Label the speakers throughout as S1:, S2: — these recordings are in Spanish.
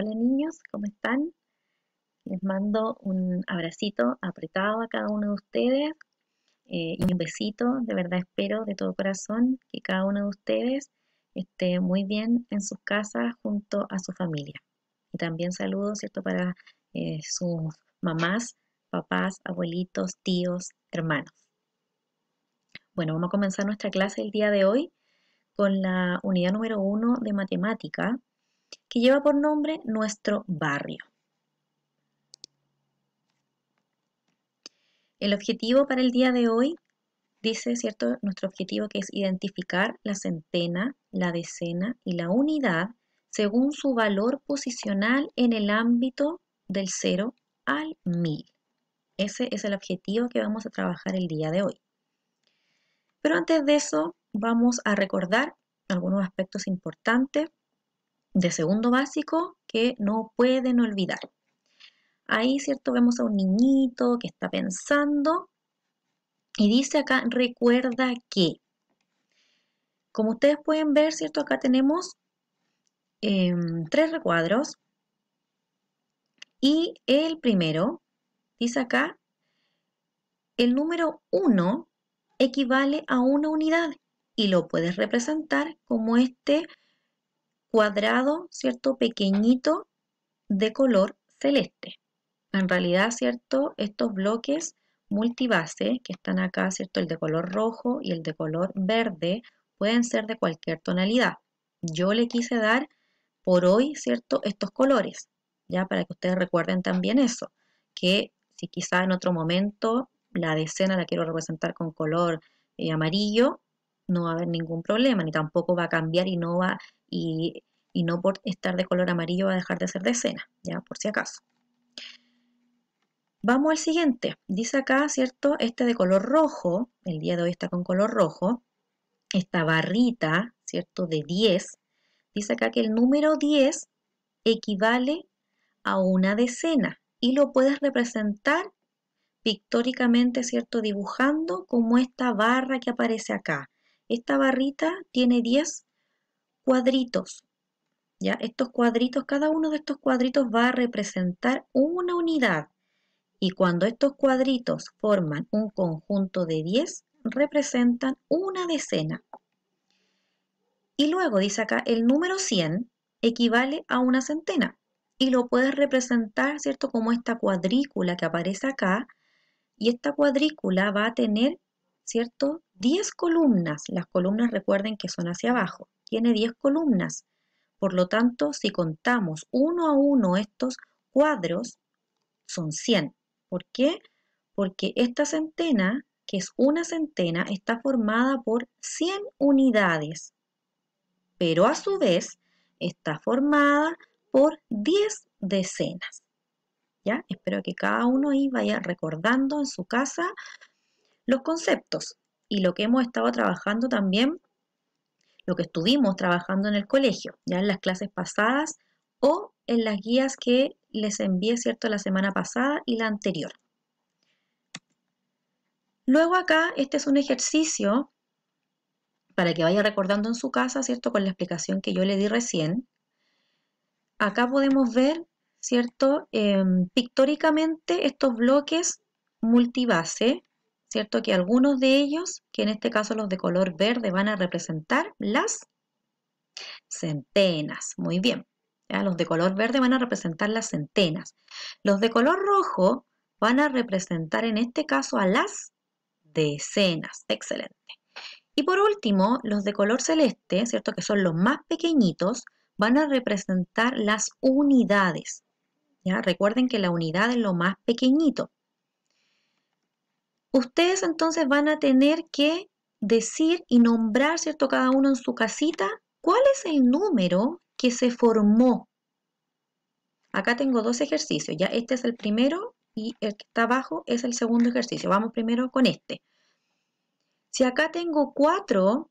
S1: Hola niños, ¿cómo están? Les mando un abracito apretado a cada uno de ustedes eh, y un besito. De verdad espero de todo corazón que cada uno de ustedes esté muy bien en sus casas junto a su familia. Y también saludos, ¿cierto?, para eh, sus mamás, papás, abuelitos, tíos, hermanos. Bueno, vamos a comenzar nuestra clase el día de hoy con la unidad número uno de matemática que lleva por nombre Nuestro Barrio. El objetivo para el día de hoy, dice, ¿cierto? Nuestro objetivo que es identificar la centena, la decena y la unidad según su valor posicional en el ámbito del 0 al 1000. Ese es el objetivo que vamos a trabajar el día de hoy. Pero antes de eso, vamos a recordar algunos aspectos importantes de segundo básico que no pueden olvidar. Ahí, ¿cierto? Vemos a un niñito que está pensando y dice acá, recuerda que. Como ustedes pueden ver, ¿cierto? Acá tenemos em, tres recuadros. Y el primero, dice acá, el número uno equivale a una unidad y lo puedes representar como este cuadrado, ¿cierto? Pequeñito de color celeste. En realidad, ¿cierto? Estos bloques multibase que están acá, ¿cierto? El de color rojo y el de color verde pueden ser de cualquier tonalidad. Yo le quise dar por hoy, ¿cierto? Estos colores, ya para que ustedes recuerden también eso, que si quizá en otro momento la decena la quiero representar con color eh, amarillo, no va a haber ningún problema, ni tampoco va a cambiar y no va y, no por estar de color amarillo va a dejar de ser decena, ya por si acaso. Vamos al siguiente. Dice acá, ¿cierto? Este de color rojo, el día de hoy está con color rojo, esta barrita, ¿cierto? De 10. Dice acá que el número 10 equivale a una decena y lo puedes representar pictóricamente, ¿cierto? Dibujando como esta barra que aparece acá. Esta barrita tiene 10 cuadritos. ¿ya? Estos cuadritos, cada uno de estos cuadritos va a representar una unidad. Y cuando estos cuadritos forman un conjunto de 10, representan una decena. Y luego dice acá, el número 100 equivale a una centena. Y lo puedes representar, ¿cierto? Como esta cuadrícula que aparece acá. Y esta cuadrícula va a tener, ¿cierto? 10 columnas. Las columnas recuerden que son hacia abajo tiene 10 columnas. Por lo tanto, si contamos uno a uno estos cuadros, son 100. ¿Por qué? Porque esta centena, que es una centena, está formada por 100 unidades, pero a su vez está formada por 10 decenas. ¿Ya? Espero que cada uno ahí vaya recordando en su casa los conceptos y lo que hemos estado trabajando también lo que estuvimos trabajando en el colegio, ya en las clases pasadas o en las guías que les envié, ¿cierto?, la semana pasada y la anterior. Luego acá, este es un ejercicio para que vaya recordando en su casa, ¿cierto?, con la explicación que yo le di recién. Acá podemos ver, ¿cierto?, em, pictóricamente estos bloques multibase, ¿cierto? Que algunos de ellos, que en este caso los de color verde, van a representar las centenas. Muy bien. Los de color verde van a representar las centenas. Los de color rojo van a representar en este caso a las decenas. Excelente. Y por último, los de color celeste, ¿cierto? Que son los más pequeñitos, van a representar las unidades. ¿ya? Recuerden que la unidad es lo más pequeñito ustedes entonces van a tener que decir y nombrar, ¿cierto? Cada uno en su casita, ¿cuál es el número que se formó? Acá tengo dos ejercicios, ya este es el primero y el que está abajo es el segundo ejercicio. Vamos primero con este. Si acá tengo cuatro,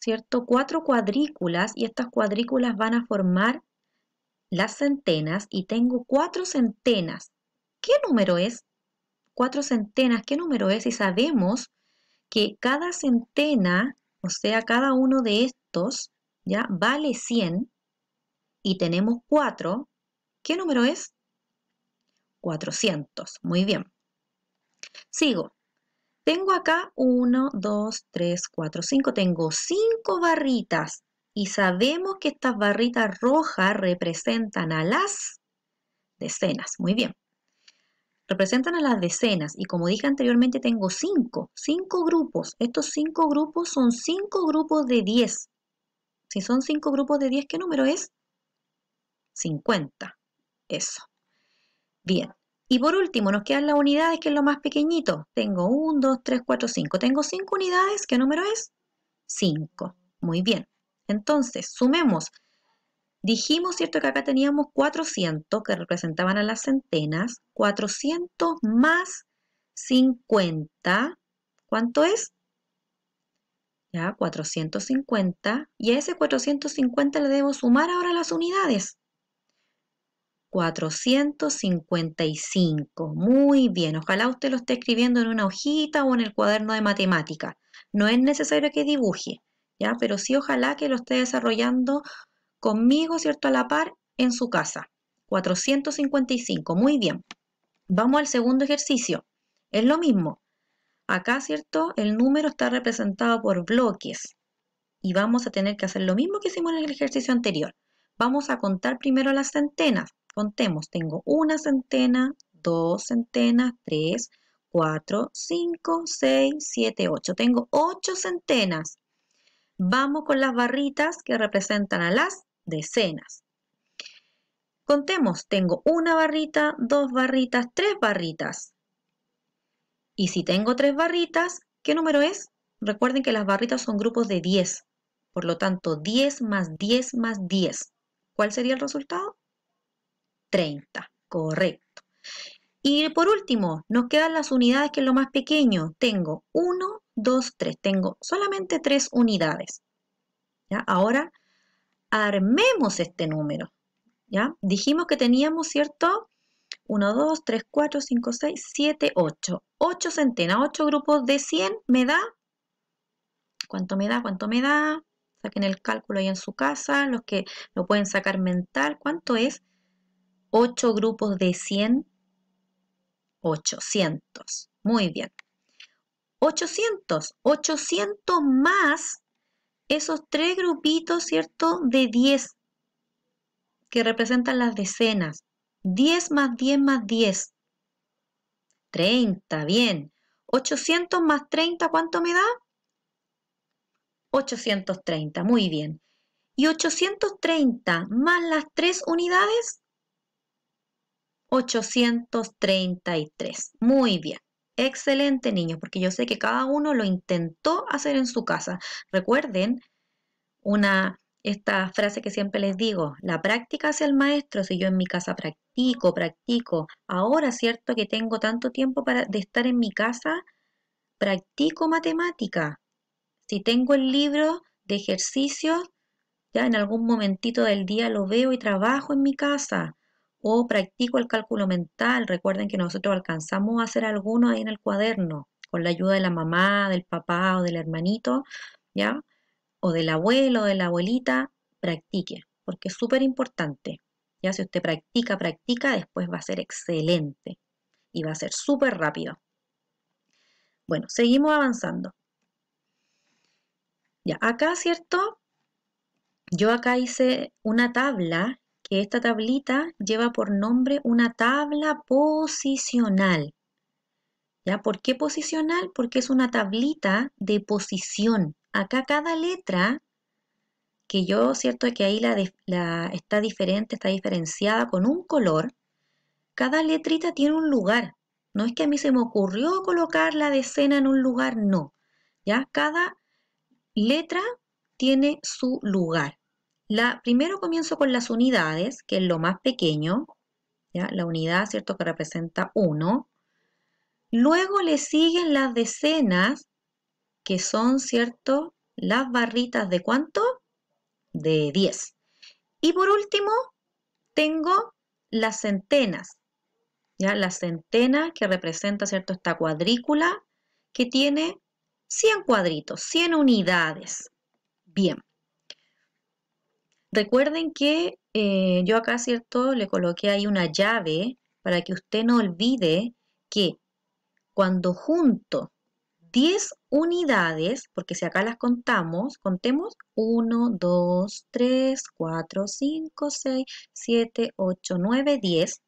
S1: ¿cierto? Cuatro cuadrículas y estas cuadrículas van a formar las centenas y tengo cuatro centenas. ¿Qué número es? cuatro centenas, ¿qué número es? Y sabemos que cada centena, o sea, cada uno de estos, ¿ya? Vale 100 y tenemos 4, ¿qué número es? 400. Muy bien. Sigo. Tengo acá 1, 2, 3, 4, 5. Tengo 5 barritas y sabemos que estas barritas rojas representan a las decenas. Muy bien representan a las decenas y como dije anteriormente tengo 5, 5 grupos. Estos 5 grupos son 5 grupos de 10. Si son 5 grupos de 10, ¿qué número es? 50. Eso. Bien. Y por último, nos quedan las unidades, que es lo más pequeñito. Tengo 1, 2, 3, 4, 5. Tengo 5 unidades. ¿Qué número es? 5. Muy bien. Entonces, sumemos Dijimos, ¿cierto?, que acá teníamos 400 que representaban a las centenas, 400 más 50, ¿cuánto es? Ya, 450. Y a ese 450 le debemos sumar ahora las unidades. 455. Muy bien, ojalá usted lo esté escribiendo en una hojita o en el cuaderno de matemática. No es necesario que dibuje, ¿ya? Pero sí ojalá que lo esté desarrollando conmigo, ¿cierto? A la par en su casa. 455, muy bien. Vamos al segundo ejercicio. Es lo mismo. Acá, ¿cierto? El número está representado por bloques. Y vamos a tener que hacer lo mismo que hicimos en el ejercicio anterior. Vamos a contar primero las centenas. Contemos, tengo una centena, dos centenas, tres, cuatro, cinco, seis, siete, ocho. Tengo ocho centenas. Vamos con las barritas que representan a las decenas. Contemos, tengo una barrita, dos barritas, tres barritas. Y si tengo tres barritas, ¿qué número es? Recuerden que las barritas son grupos de 10. Por lo tanto, 10 más 10 más 10. ¿Cuál sería el resultado? 30. Correcto. Y por último, nos quedan las unidades que es lo más pequeño. Tengo 1, 2, 3. Tengo solamente 3 unidades. Ahora armemos este número. ¿ya? Dijimos que teníamos, ¿cierto? 1, 2, 3, 4, 5, 6, 7, 8. 8 centenas, 8 grupos de 100 me da. ¿Cuánto me da? ¿Cuánto me da? Saquen el cálculo ahí en su casa, los que lo pueden sacar mental. ¿Cuánto es? 8 grupos de 100. 800. Muy bien. 800. 800 más esos tres grupitos, ¿cierto? De 10, que representan las decenas. 10 más 10 más 10. 30, bien. 800 más 30, ¿cuánto me da? 830, muy bien. ¿Y 830 más las tres unidades? 833, muy bien excelente, niños, porque yo sé que cada uno lo intentó hacer en su casa. Recuerden una esta frase que siempre les digo, la práctica hacia el maestro, si yo en mi casa practico, practico, ahora cierto que tengo tanto tiempo para de estar en mi casa, practico matemática. Si tengo el libro de ejercicios, ya en algún momentito del día lo veo y trabajo en mi casa o practico el cálculo mental. Recuerden que nosotros alcanzamos a hacer alguno ahí en el cuaderno, con la ayuda de la mamá, del papá o del hermanito, ¿ya? O del abuelo, o de la abuelita, practique, porque es súper importante. Ya si usted practica, practica, después va a ser excelente y va a ser súper rápido. Bueno, seguimos avanzando. Ya, acá, ¿cierto? Yo acá hice una tabla que esta tablita lleva por nombre una tabla posicional. ¿Ya? ¿Por qué posicional? Porque es una tablita de posición. Acá cada letra, que yo, cierto, que ahí la, está diferente, está diferenciada con un color, cada letrita tiene un lugar. No es que a mí se me ocurrió colocar la decena en un lugar, no. ¿Ya? Cada letra tiene su lugar primero comienzo con las unidades, que es lo más pequeño, ¿ya? la unidad, ¿cierto?, que representa 1. Luego le siguen las decenas, que son, ¿cierto?, las barritas de cuánto? De 10. Y por último, tengo las centenas, ¿ya? Las centenas que representa, ¿cierto?, esta cuadrícula que tiene 100 cuadritos, 100 unidades. Bien. Recuerden que eh, yo acá, ¿cierto? Le coloqué ahí una llave para que usted no olvide que cuando junto 10 unidades, porque si acá las contamos, contemos 1, 2, 3, 4, 5, 6, 7, 8, 9, 10.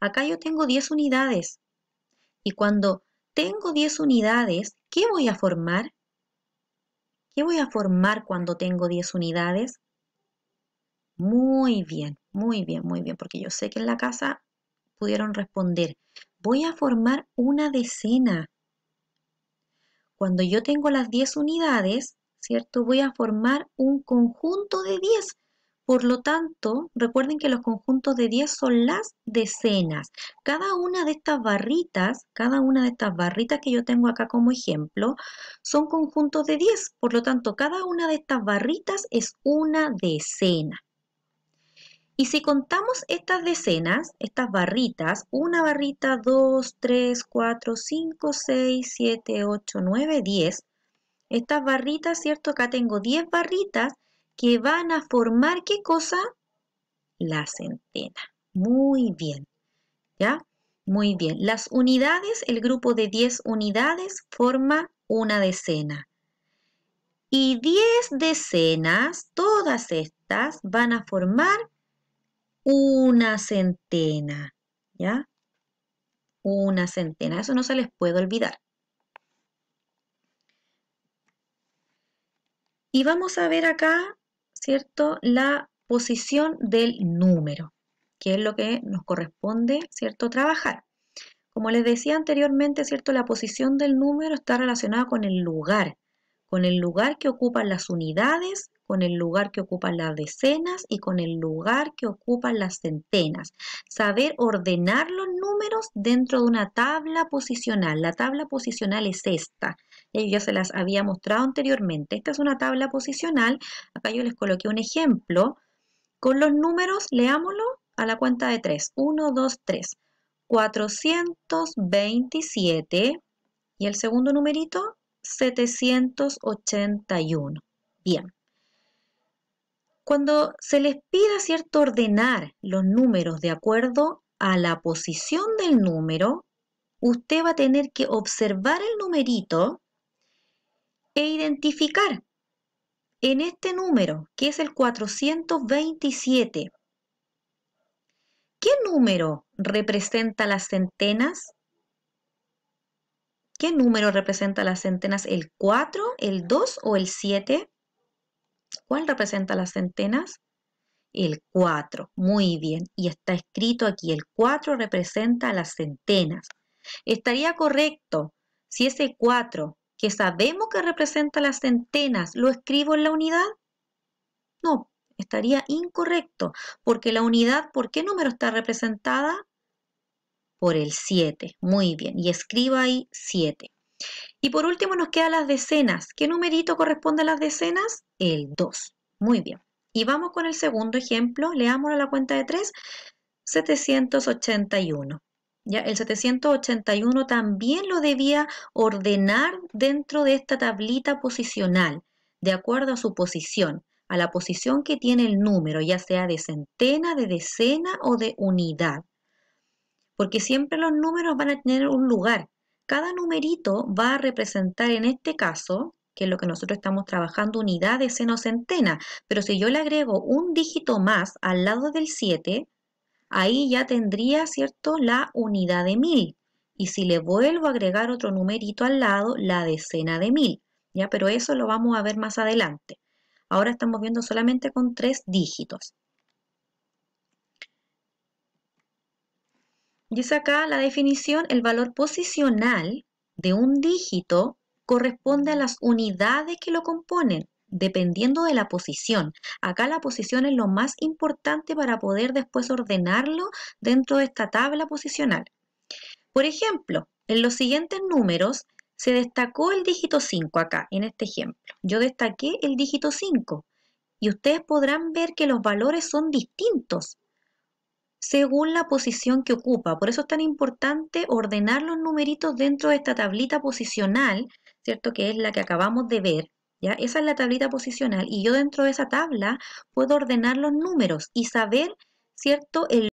S1: Acá yo tengo 10 unidades. Y cuando tengo 10 unidades, ¿qué voy a formar? ¿Qué voy a formar cuando tengo 10 unidades? Muy bien, muy bien, muy bien, porque yo sé que en la casa pudieron responder, voy a formar una decena. Cuando yo tengo las 10 unidades, ¿cierto? Voy a formar un conjunto de 10. Por lo tanto, recuerden que los conjuntos de 10 son las decenas. Cada una de estas barritas, cada una de estas barritas que yo tengo acá como ejemplo, son conjuntos de 10. Por lo tanto, cada una de estas barritas es una decena. Y si contamos estas decenas, estas barritas, una barrita, dos, tres, cuatro, cinco, seis, siete, ocho, nueve, diez, estas barritas, ¿cierto? Acá tengo diez barritas que van a formar, ¿qué cosa? La centena. Muy bien, ¿ya? Muy bien. Las unidades, el grupo de diez unidades forma una decena. Y diez decenas, todas estas, van a formar una centena, ¿ya? Una centena, eso no se les puede olvidar. Y vamos a ver acá, ¿cierto? La posición del número, que es lo que nos corresponde, ¿cierto? Trabajar. Como les decía anteriormente, ¿cierto? La posición del número está relacionada con el lugar, con el lugar que ocupan las unidades con el lugar que ocupan las decenas y con el lugar que ocupan las centenas. Saber ordenar los números dentro de una tabla posicional. La tabla posicional es esta. Eh, ya se las había mostrado anteriormente. Esta es una tabla posicional. Acá yo les coloqué un ejemplo. Con los números, leámoslo a la cuenta de 3. 1, 2, 3. 427 y el segundo numerito 781. Bien. Cuando se les pida, ¿cierto?, ordenar los números de acuerdo a la posición del número, usted va a tener que observar el numerito e identificar en este número, que es el 427, ¿qué número representa las centenas? ¿Qué número representa las centenas? ¿El 4, el 2 o el 7? ¿Cuál representa las centenas? El 4. Muy bien. Y está escrito aquí, el 4 representa las centenas. Estaría correcto si ese 4, que sabemos que representa las centenas, lo escribo en la unidad. No, estaría incorrecto, porque la unidad, ¿por qué número está representada? Por el 7. Muy bien. Y escriba ahí 7. Y por último nos quedan las decenas. ¿Qué numerito corresponde a las decenas? El 2. Muy bien. Y vamos con el segundo ejemplo. Leámoslo a la cuenta de 3. 781. ¿Ya? El 781 también lo debía ordenar dentro de esta tablita posicional, de acuerdo a su posición, a la posición que tiene el número, ya sea de centena, de decena o de unidad. Porque siempre los números van a tener un lugar cada numerito va a representar en este caso, que es lo que nosotros estamos trabajando, unidades o centena, pero si yo le agrego un dígito más al lado del 7, ahí ya tendría, ¿cierto?, la unidad de 1000. Y si le vuelvo a agregar otro numerito al lado, la decena de 1000, ¿ya? Pero eso lo vamos a ver más adelante. Ahora estamos viendo solamente con tres dígitos. es acá la definición, el valor posicional de un dígito corresponde a las unidades que lo componen, dependiendo de la posición. Acá la posición es lo más importante para poder después ordenarlo dentro de esta tabla posicional. Por ejemplo, en los siguientes números se destacó el dígito 5 acá, en este ejemplo. Yo destaqué el dígito 5 y ustedes podrán ver que los valores son distintos según la posición que ocupa. Por eso es tan importante ordenar los numeritos dentro de esta tablita posicional, ¿cierto? Que es la que acabamos de ver. ¿Ya? Esa es la tablita posicional y yo dentro de esa tabla puedo ordenar los números y saber, ¿cierto? El